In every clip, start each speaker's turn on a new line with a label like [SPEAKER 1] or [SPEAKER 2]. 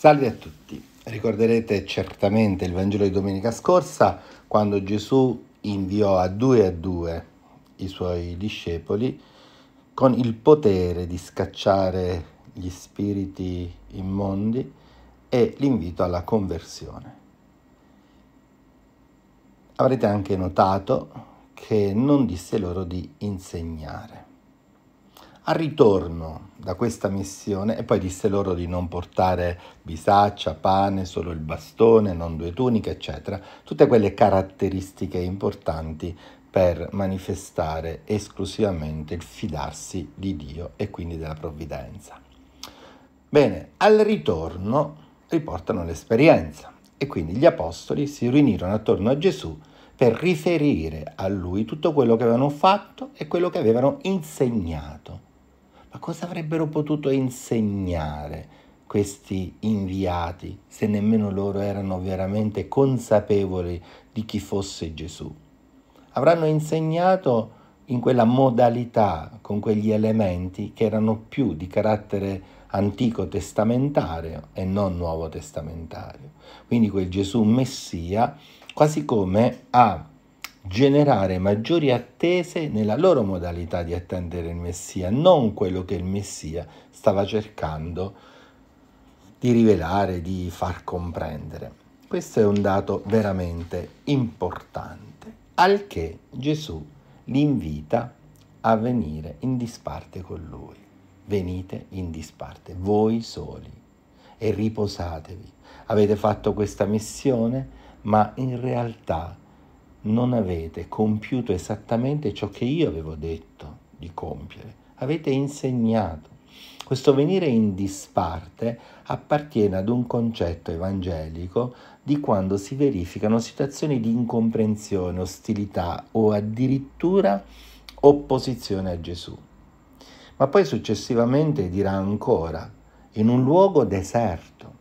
[SPEAKER 1] Salve a tutti. Ricorderete certamente il Vangelo di domenica scorsa quando Gesù inviò a due a due i suoi discepoli con il potere di scacciare gli spiriti immondi e l'invito alla conversione. Avrete anche notato che non disse loro di insegnare. Al ritorno da questa missione, e poi disse loro di non portare bisaccia, pane, solo il bastone, non due tuniche, eccetera, tutte quelle caratteristiche importanti per manifestare esclusivamente il fidarsi di Dio e quindi della provvidenza. Bene, al ritorno riportano l'esperienza e quindi gli apostoli si riunirono attorno a Gesù per riferire a lui tutto quello che avevano fatto e quello che avevano insegnato ma cosa avrebbero potuto insegnare questi inviati se nemmeno loro erano veramente consapevoli di chi fosse Gesù? Avranno insegnato in quella modalità, con quegli elementi che erano più di carattere antico testamentario e non nuovo testamentario. Quindi quel Gesù Messia quasi come ha generare maggiori attese nella loro modalità di attendere il Messia, non quello che il Messia stava cercando di rivelare, di far comprendere. Questo è un dato veramente importante, al che Gesù li invita a venire in disparte con lui. Venite in disparte, voi soli, e riposatevi. Avete fatto questa missione, ma in realtà non avete compiuto esattamente ciò che io avevo detto di compiere, avete insegnato. Questo venire in disparte appartiene ad un concetto evangelico di quando si verificano situazioni di incomprensione, ostilità o addirittura opposizione a Gesù. Ma poi successivamente dirà ancora, in un luogo deserto,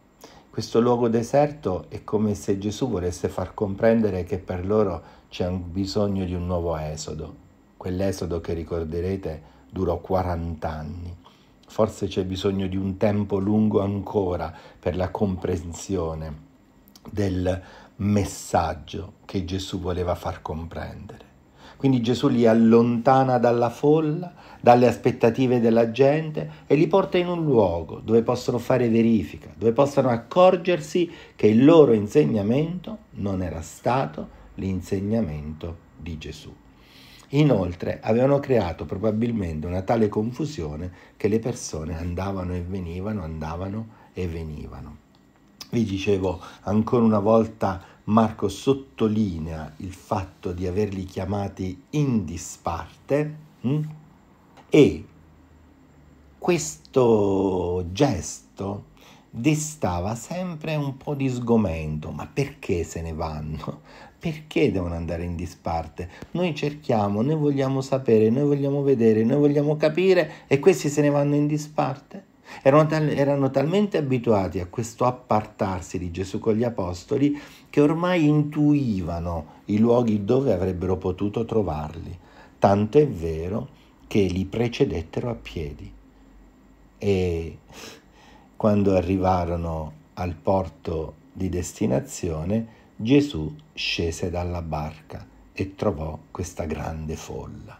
[SPEAKER 1] questo luogo deserto è come se Gesù volesse far comprendere che per loro c'è bisogno di un nuovo esodo. Quell'esodo che ricorderete durò 40 anni. Forse c'è bisogno di un tempo lungo ancora per la comprensione del messaggio che Gesù voleva far comprendere. Quindi Gesù li allontana dalla folla, dalle aspettative della gente e li porta in un luogo dove possono fare verifica, dove possono accorgersi che il loro insegnamento non era stato l'insegnamento di Gesù. Inoltre avevano creato probabilmente una tale confusione che le persone andavano e venivano, andavano e venivano. Vi dicevo ancora una volta Marco sottolinea il fatto di averli chiamati in disparte mh? Hm? e questo gesto destava sempre un po' di sgomento. Ma perché se ne vanno? Perché devono andare in disparte? Noi cerchiamo, noi vogliamo sapere, noi vogliamo vedere, noi vogliamo capire e questi se ne vanno in disparte? Erano, tal- erano, talmente abituati a questo appartarsi di Gesù con gli apostoli che ormai intuivano i luoghi dove avrebbero potuto trovarli. Tanto è vero che li precedettero a piedi. E quando arrivarono al porto di destinazione, Gesù scese dalla barca e trovò questa grande folla.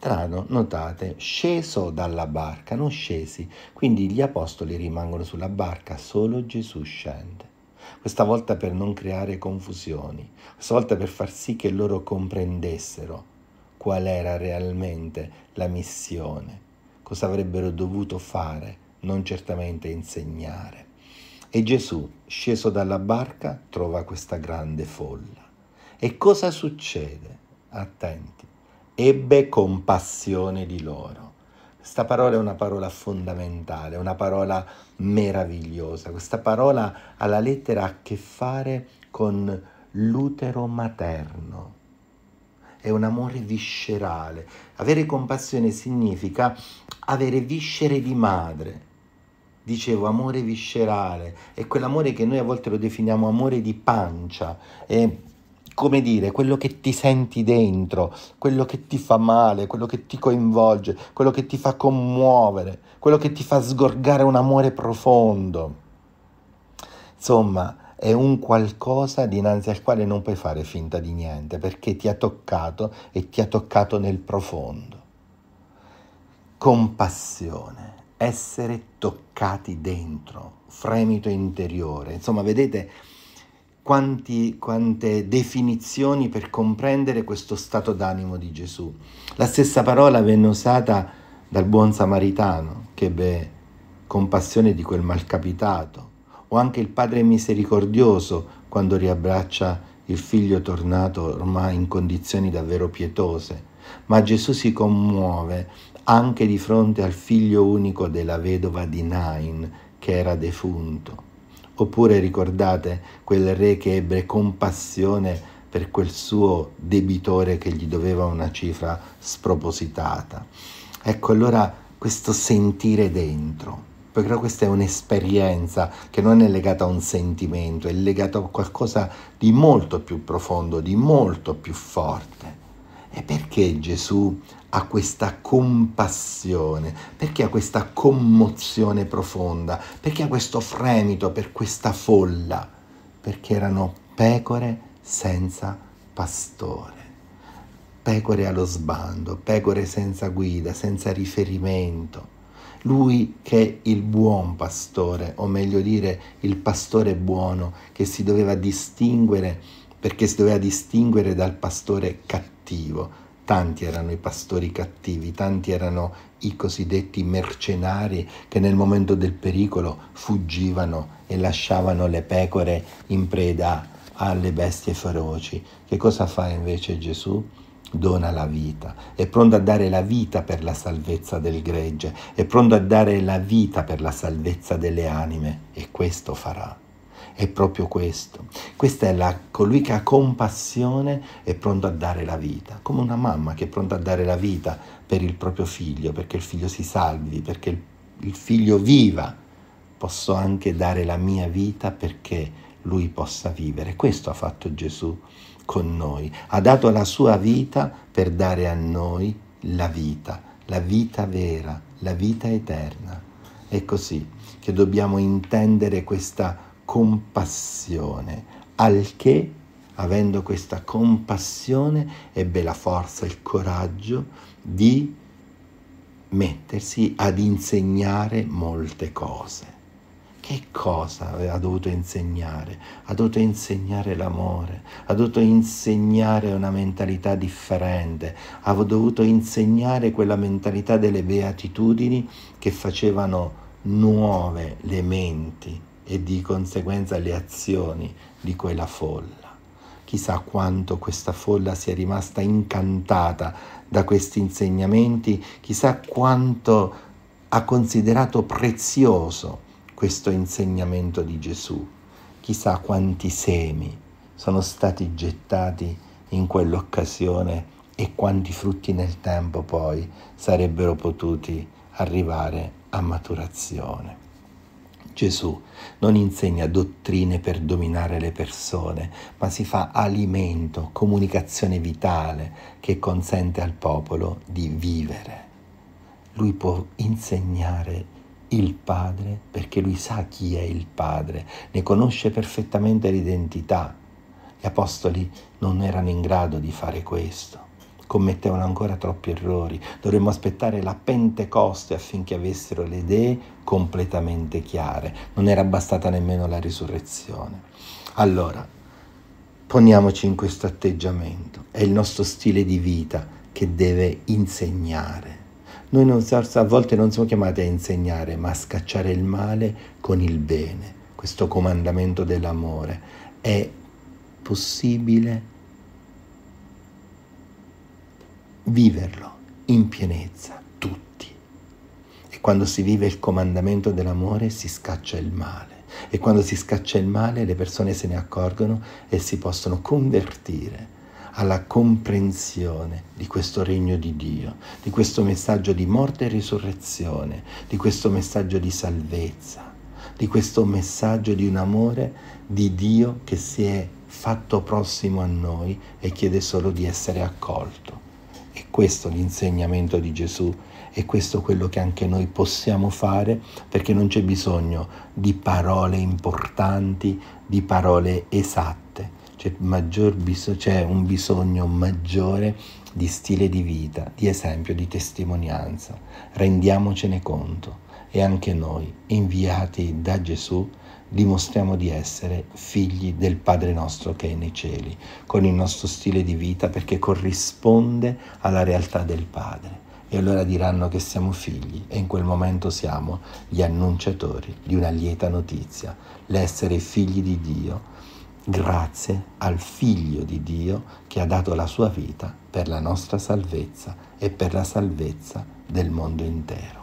[SPEAKER 1] Tra notate, sceso dalla barca, non scesi. Quindi gli apostoli rimangono sulla barca, solo Gesù scende. Questa volta per non creare confusioni, questa volta per far sì che loro comprendessero qual era realmente la missione, cosa avrebbero dovuto fare, non certamente insegnare. E Gesù, sceso dalla barca, trova questa grande folla. E cosa succede? Attenti ebbe compassione di loro. Questa parola è una parola fondamentale, una parola meravigliosa. Questa parola alla lettera ha a che fare con l'utero materno. È un amore viscerale. Avere compassione significa avere viscere di madre. Dicevo amore viscerale, è quell'amore che noi a volte lo definiamo amore di pancia, è come dire, quello che ti senti dentro, quello che ti fa male, quello che ti coinvolge, quello che ti fa commuovere, quello che ti fa sgorgare un amore profondo. Insomma, è un qualcosa dinanzi al quale non puoi fare finta di niente, perché ti ha toccato e ti ha toccato nel profondo. Compassione, essere toccati dentro, fremito interiore. Insomma, vedete quanti, quante definizioni per comprendere questo stato d'animo di Gesù. La stessa parola venne usata dal buon samaritano che ebbe compassione di quel malcapitato, o anche il padre misericordioso quando riabbraccia il figlio tornato ormai in condizioni davvero pietose. Ma Gesù si commuove anche di fronte al figlio unico della vedova di Nain che era defunto Oppure ricordate quel re che ebbe compassione per quel suo debitore che gli doveva una cifra spropositata. Ecco allora questo sentire dentro, però questa è un'esperienza che non è legata a un sentimento, è legata a qualcosa di molto più profondo, di molto più forte. E perché Gesù a questa compassione, perché a questa commozione profonda, perché a questo fremito per questa folla, perché erano pecore senza pastore, pecore allo sbando, pecore senza guida, senza riferimento. Lui che è il buon pastore, o meglio dire il pastore buono, che si doveva distinguere perché si doveva distinguere dal pastore cattivo, Tanti erano i pastori cattivi, tanti erano i cosiddetti mercenari che nel momento del pericolo fuggivano e lasciavano le pecore in preda alle bestie feroci. Che cosa fa invece Gesù? dona la vita, è pronto a dare la vita per la salvezza del gregge, è pronto a dare la vita per la salvezza delle anime e questo farà è proprio questo. Questa è la, colui che ha compassione è pronto a dare la vita, come una mamma che è pronta a dare la vita per il proprio figlio, perché il figlio si salvi, perché il, il figlio viva. Posso anche dare la mia vita perché lui possa vivere. Questo ha fatto Gesù con noi. Ha dato la sua vita per dare a noi la vita, la vita vera, la vita eterna. È così che dobbiamo intendere questa compassione, al che, avendo questa compassione, ebbe la forza il coraggio di mettersi ad insegnare molte cose. Che cosa ha dovuto insegnare? Ha dovuto insegnare l'amore, ha dovuto insegnare una mentalità differente, ha dovuto insegnare quella mentalità delle beatitudini che facevano nuove le menti e di conseguenza le azioni di quella folla. Chissà quanto questa folla sia rimasta incantata da questi insegnamenti, chissà quanto ha considerato prezioso questo insegnamento di Gesù, chissà quanti semi sono stati gettati in quell'occasione e quanti frutti nel tempo poi sarebbero potuti arrivare a maturazione. Gesù non insegna dottrine per dominare le persone, ma si fa alimento, comunicazione vitale che consente al popolo di vivere. Lui può insegnare il Padre perché lui sa chi è il Padre, ne conosce perfettamente l'identità. Gli apostoli non erano in grado di fare questo commettevano ancora troppi errori. Dovremmo aspettare la Pentecoste affinché avessero le idee completamente chiare. Non era bastata nemmeno la risurrezione. Allora, poniamoci in questo atteggiamento. È il nostro stile di vita che deve insegnare. Noi non, a volte non siamo chiamati a insegnare, ma a scacciare il male con il bene. Questo comandamento dell'amore è possibile viverlo in pienezza, tutti. E quando si vive il comandamento dell'amore si scaccia il male. E quando si scaccia il male le persone se ne accorgono e si possono convertire alla comprensione di questo regno di Dio, di questo messaggio di morte e risurrezione, di questo messaggio di salvezza, di questo messaggio di un amore di Dio che si è fatto prossimo a noi e chiede solo di essere accolto. È questo l'insegnamento di Gesù, è questo quello che anche noi possiamo fare perché non c'è bisogno di parole importanti, di parole esatte, c'è, bisog- c'è un bisogno maggiore di stile di vita, di esempio, di testimonianza. Rendiamocene conto e anche noi, inviati da Gesù, dimostriamo di essere figli del Padre nostro che è nei cieli, con il nostro stile di vita perché corrisponde alla realtà del Padre. E allora diranno che siamo figli e in quel momento siamo gli annunciatori di una lieta notizia, l'essere figli di Dio grazie al Figlio di Dio che ha dato la sua vita per la nostra salvezza e per la salvezza del mondo intero.